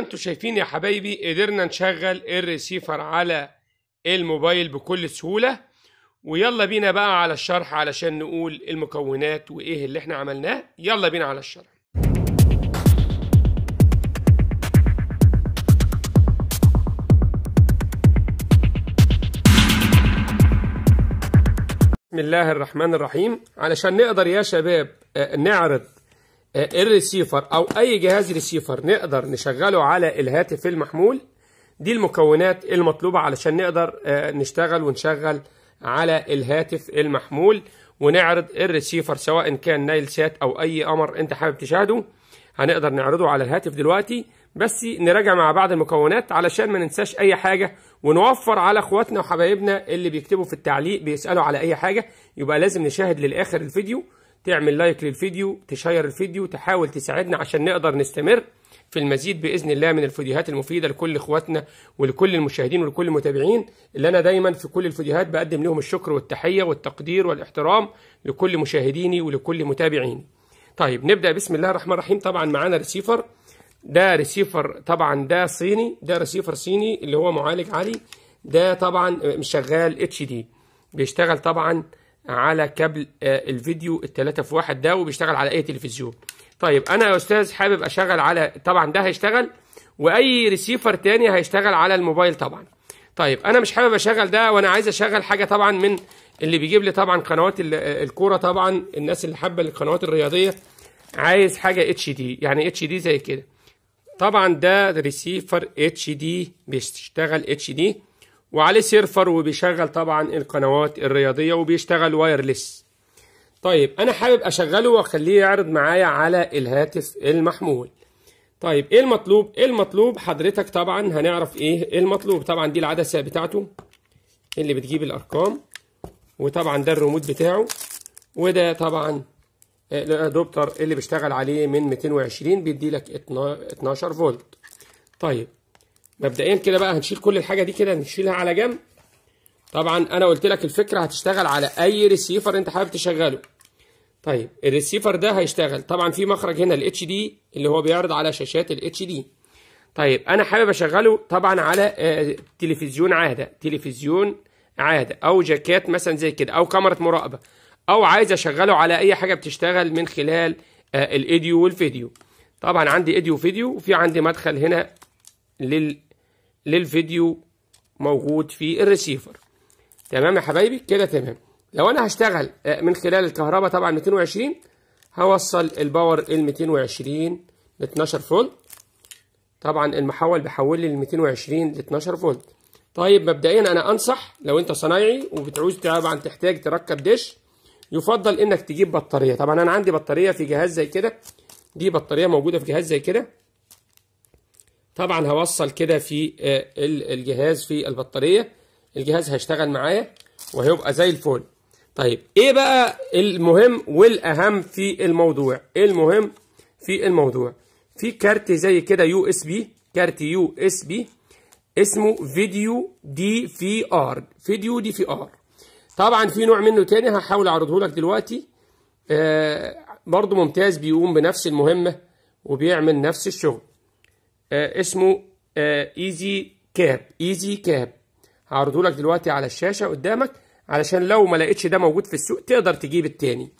انتوا شايفين يا حبايبي قدرنا نشغل الريسيفر على الموبايل بكل سهولة ويلا بينا بقى على الشرح علشان نقول المكونات وايه اللي احنا عملناه يلا بينا على الشرح بسم الله الرحمن الرحيم علشان نقدر يا شباب آه، نعرض الريسيفر او اي جهاز ريسيفر نقدر نشغله على الهاتف المحمول دي المكونات المطلوبه علشان نقدر آه، نشتغل ونشغل على الهاتف المحمول ونعرض الريسيفر سواء كان نايل سات او اي قمر انت حابب تشاهده هنقدر نعرضه على الهاتف دلوقتي بس نراجع مع بعض المكونات علشان ما ننساش اي حاجه ونوفر على اخواتنا وحبايبنا اللي بيكتبوا في التعليق بيسالوا على اي حاجه يبقى لازم نشاهد للاخر الفيديو تعمل لايك للفيديو تشير الفيديو تحاول تساعدنا عشان نقدر نستمر في المزيد باذن الله من الفيديوهات المفيده لكل اخواتنا ولكل المشاهدين ولكل المتابعين اللي انا دايما في كل الفيديوهات بقدم لهم الشكر والتحيه والتقدير والاحترام لكل مشاهديني ولكل متابعيني. طيب نبدا بسم الله الرحمن الرحيم طبعا معانا ريسيفر ده ريسيفر طبعا ده صيني ده ريسيفر صيني اللي هو معالج عالي ده طبعا مش شغال اتش دي بيشتغل طبعا على كابل آه، الفيديو الثلاثة في واحد ده وبيشتغل على اي تلفزيون طيب انا يا استاذ حابب اشغل على طبعا ده هيشتغل واي ريسيفر تاني هيشتغل على الموبايل طبعا طيب انا مش حابب اشغل ده وانا عايز اشغل حاجه طبعا من اللي بيجيب لي طبعا قنوات آه، الكوره طبعا الناس اللي حابه القنوات الرياضيه عايز حاجه اتش دي يعني اتش دي زي كده طبعا ده ريسيفر اتش دي بيشتغل اتش دي وعليه سيرفر وبيشغل طبعا القنوات الرياضية وبيشتغل وايرلس طيب أنا حابب أشغله وأخليه يعرض معايا على الهاتف المحمول طيب إيه المطلوب؟ إيه المطلوب حضرتك طبعا هنعرف إيه المطلوب طبعا دي العدسة بتاعته اللي بتجيب الأرقام وطبعا ده الريموت بتاعه وده طبعا آه، الادوبتر اللي بيشتغل عليه من 220 بيدي لك 12 فولت طيب مبدئيا كده بقى هنشيل كل الحاجه دي كده نشيلها على جنب طبعا انا قلت لك الفكره هتشتغل على اي ريسيفر انت حابب تشغله طيب الريسيفر ده هيشتغل طبعا في مخرج هنا الاتش دي اللي هو بيعرض على شاشات الاتش دي طيب انا حابب اشغله طبعا على آه، تلفزيون عاده تلفزيون عاده او جاكيت مثلا زي كده او كاميرا مراقبه او عايز اشغله على اي حاجه بتشتغل من خلال آه، الايديو والفيديو طبعا عندي ايديو فيديو وفي عندي مدخل هنا لل للفيديو موجود في الريسيفر تمام يا حبايبي كده تمام لو انا هشتغل آه، من خلال الكهرباء طبعا 220 هوصل الباور ال 220 ل 12 فولت طبعا المحول بيحول لي ال 220 ل 12 فولت طيب مبدئيا انا انصح لو انت صنايعي وبتعوز طبعا تحتاج تركب دش يفضل انك تجيب بطاريه طبعا انا عندي بطاريه في جهاز زي كده دي بطاريه موجوده في جهاز زي كده طبعا هوصل كده في آه، الجهاز في البطاريه الجهاز هيشتغل معايا وهيبقى زي الفل طيب ايه بقى المهم والاهم في الموضوع إيه المهم في الموضوع في كارت زي كده يو اس بي كارت يو اس بي اسمه فيديو دي في ار فيديو دي في ار طبعا في نوع منه تاني هحاول اعرضه لك دلوقتي آه برضه ممتاز بيقوم بنفس المهمه وبيعمل نفس الشغل آه، اسمه ايزي كاب ايزي كاب هعرضه لك دلوقتي على الشاشه قدامك علشان لو ما لقيتش ده موجود في السوق تقدر تجيب التاني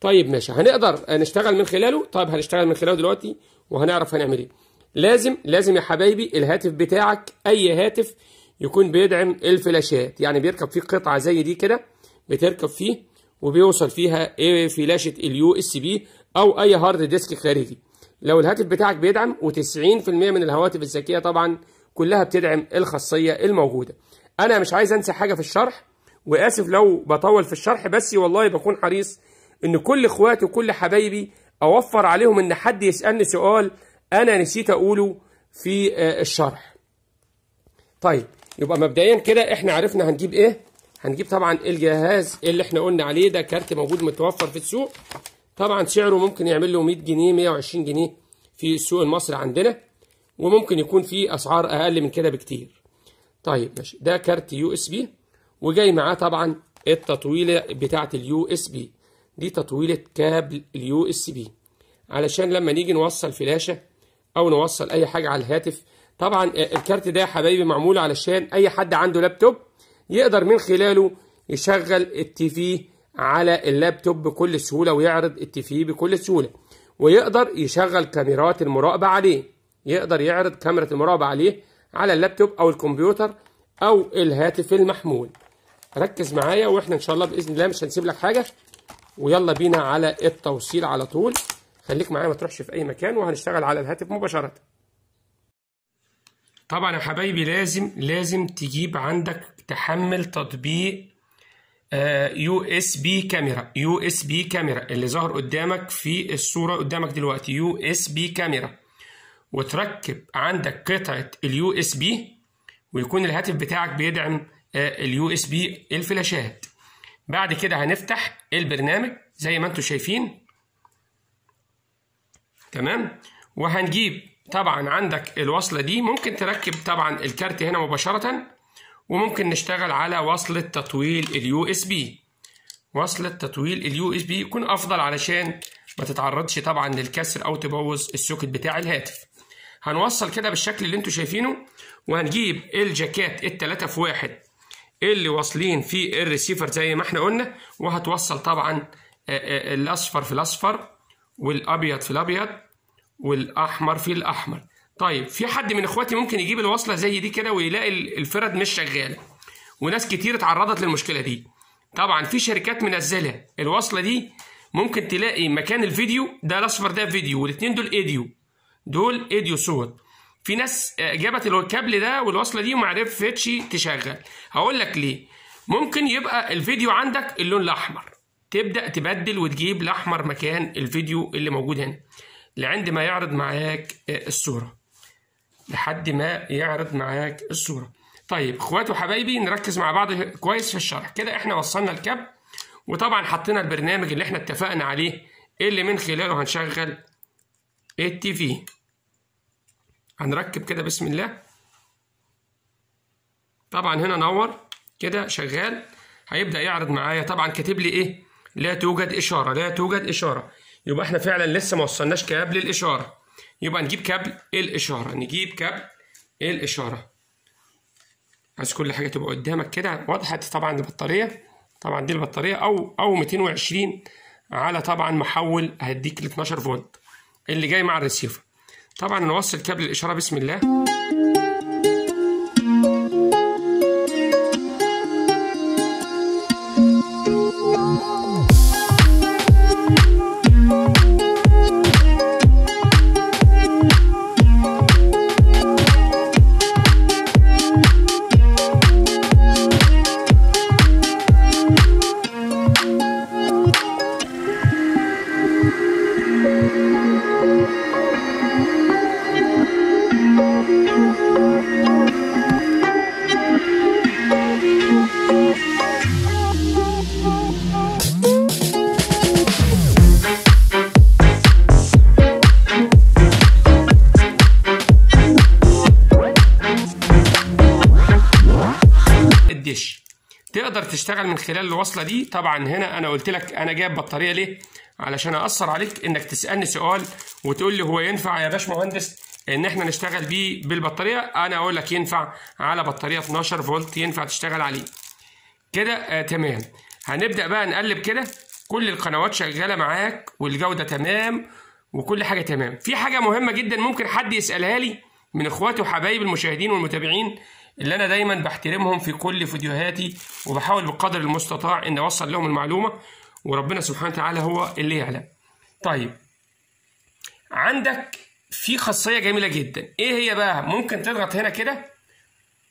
طيب ماشي هنقدر آه، نشتغل من خلاله طيب هنشتغل من خلاله دلوقتي وهنعرف هنعمل ايه لازم لازم يا حبايبي الهاتف بتاعك اي هاتف يكون بيدعم الفلاشات يعني بيركب فيه قطعه زي دي كده بتركب فيه وبيوصل فيها إيه، فلاشه اليو اس بي او اي هارد ديسك خارجي لو الهاتف بتاعك بيدعم و90% من الهواتف الذكيه طبعا كلها بتدعم الخاصيه الموجوده انا مش عايز انسى حاجه في الشرح واسف لو بطول في الشرح بس والله بكون حريص ان كل اخواتي وكل حبايبي اوفر عليهم ان حد يسالني سؤال انا نسيت اقوله في آه، الشرح طيب يبقى مبدئيا كده احنا عرفنا هنجيب ايه هنجيب طبعا الجهاز اللي احنا قلنا عليه ده كارت موجود متوفر في السوق طبعا سعره ممكن يعمل له 100 جنيه 120 جنيه في السوق المصري عندنا وممكن يكون في اسعار اقل من كده بكتير طيب ماشي ده كارت يو اس بي وجاي معاه طبعا التطويله بتاعه اليو اس بي دي تطويله كابل اليو اس بي علشان لما نيجي نوصل فلاشه او نوصل اي حاجه على الهاتف طبعا الكارت ده يا حبايبي معمول علشان اي حد عنده لابتوب يقدر من خلاله يشغل التي في على اللابتوب بكل سهولة ويعرض التي بكل سهولة ويقدر يشغل كاميرات المراقبة عليه يقدر يعرض كاميرا المراقبة عليه على اللابتوب أو الكمبيوتر أو الهاتف المحمول ركز معايا واحنا ان شاء الله باذن الله مش هنسيب لك حاجه ويلا بينا على التوصيل على طول خليك معايا ما تروحش في اي مكان وهنشتغل على الهاتف مباشره طبعا يا حبايبي لازم لازم تجيب عندك تحمل تطبيق يو اس بي كاميرا يو اس بي كاميرا اللي ظهر قدامك في الصوره قدامك دلوقتي يو اس بي كاميرا وتركب عندك قطعه اليو اس بي ويكون الهاتف بتاعك بيدعم اليو اس بي الفلاشات بعد كده هنفتح البرنامج زي ما انتم شايفين تمام وهنجيب طبعا عندك الوصله دي ممكن تركب طبعا الكارت هنا مباشره وممكن نشتغل على وصلة تطويل اليو اس بي وصلة تطويل اليو اس بي يكون أفضل علشان ما تتعرضش طبعا للكسر أو تبوظ السوكت بتاع الهاتف هنوصل كده بالشكل اللي انتوا شايفينه وهنجيب الجاكات التلاتة في واحد اللي واصلين في الريسيفر زي ما احنا قلنا وهتوصل طبعا آه، آه، الاصفر في الاصفر والابيض في الابيض والاحمر في الاحمر طيب في حد من اخواتي ممكن يجيب الوصله زي دي كده ويلاقي الفرد مش شغاله وناس كتير اتعرضت للمشكله دي طبعا في شركات منزله الوصله دي ممكن تلاقي مكان الفيديو ده الاصفر ده فيديو والاثنين دول ايديو دول ايديو صوت في ناس جابت الكابل ده والوصله دي وما عرفتش تشغل هقول لك ليه ممكن يبقى الفيديو عندك اللون الاحمر تبدا تبدل وتجيب الاحمر مكان الفيديو اللي موجود هنا لعند ما يعرض معاك الصوره لحد ما يعرض معاك الصورة طيب اخواتي وحبايبي نركز مع بعض كويس في الشرح كده احنا وصلنا الكاب وطبعا حطينا البرنامج اللي احنا اتفقنا عليه اللي من خلاله هنشغل التي في هنركب كده بسم الله طبعا هنا نور كده شغال هيبدأ يعرض معايا طبعا كاتب لي ايه لا توجد اشارة لا توجد اشارة يبقى احنا فعلا لسه ما وصلناش كاب للاشارة يبقى نجيب كابل الاشاره نجيب كابل الاشاره عايز كل حاجه تبقى قدامك كده واضحه طبعا البطاريه طبعا دي البطاريه او او 220 على طبعا محول هديك ال 12 فولت اللي جاي مع الريسيفر طبعا نوصل كابل الاشاره بسم الله تقدر تشتغل من خلال الوصله دي طبعا هنا انا قلت لك انا جايب بطاريه ليه علشان اثر عليك انك تسالني سؤال وتقول لي هو ينفع يا باشمهندس ان احنا نشتغل بيه بالبطاريه انا اقول لك ينفع على بطاريه 12 فولت ينفع تشتغل عليه كده آه تمام هنبدا بقى نقلب كده كل القنوات شغاله معاك والجوده تمام وكل حاجه تمام في حاجه مهمه جدا ممكن حد يسالها لي من اخواتي وحبايب المشاهدين والمتابعين اللي أنا دايما بحترمهم في كل فيديوهاتي وبحاول بقدر المستطاع إن أوصل لهم المعلومة وربنا سبحانه وتعالى هو اللي يعلم. طيب عندك في خاصية جميلة جدا، إيه هي بقى؟ ممكن تضغط هنا كده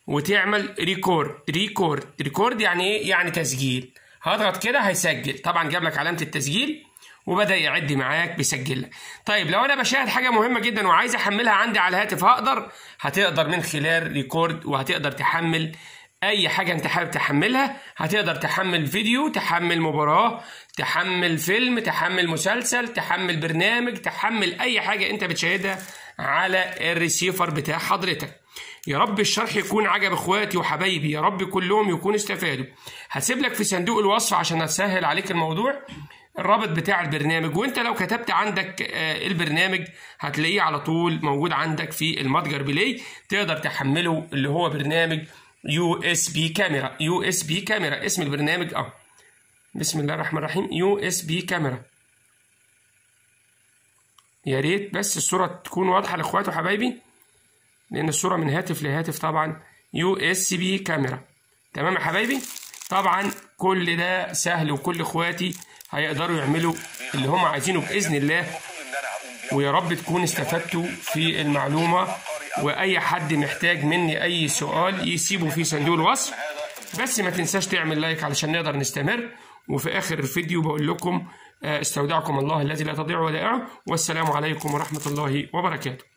وتعمل ريكورد ريكورد ريكورد يعني إيه؟ يعني تسجيل. هضغط كده هيسجل، طبعا جاب لك علامة التسجيل وبدا يعد معاك بيسجل لك طيب لو انا بشاهد حاجه مهمه جدا وعايز احملها عندي على الهاتف هقدر هتقدر من خلال ريكورد وهتقدر تحمل اي حاجه انت حابب تحملها هتقدر تحمل فيديو تحمل مباراه تحمل فيلم تحمل مسلسل تحمل برنامج تحمل اي حاجه انت بتشاهدها على الريسيفر بتاع حضرتك يا رب الشرح يكون عجب اخواتي وحبايبي يا رب كلهم يكونوا استفادوا هسيب لك في صندوق الوصف عشان اسهل عليك الموضوع الرابط بتاع البرنامج وانت لو كتبت عندك آه، البرنامج هتلاقيه على طول موجود عندك في المتجر بلاي تقدر تحمله اللي هو برنامج يو اس بي كاميرا يو اس بي كاميرا اسم البرنامج اه بسم الله الرحمن الرحيم يو اس بي كاميرا يا ريت بس الصوره تكون واضحه لاخواتي وحبايبي لان الصوره من هاتف لهاتف طبعا يو اس بي كاميرا تمام يا حبايبي طبعا كل ده سهل وكل اخواتي هيقدروا يعملوا اللي هم عايزينه باذن الله ويا رب تكون استفدتوا في المعلومه واي حد محتاج مني اي سؤال يسيبه في صندوق الوصف بس ما تنساش تعمل لايك علشان نقدر نستمر وفي اخر الفيديو بقول لكم آه، استودعكم الله الذي لا تضيع ودائعه والسلام عليكم ورحمه الله وبركاته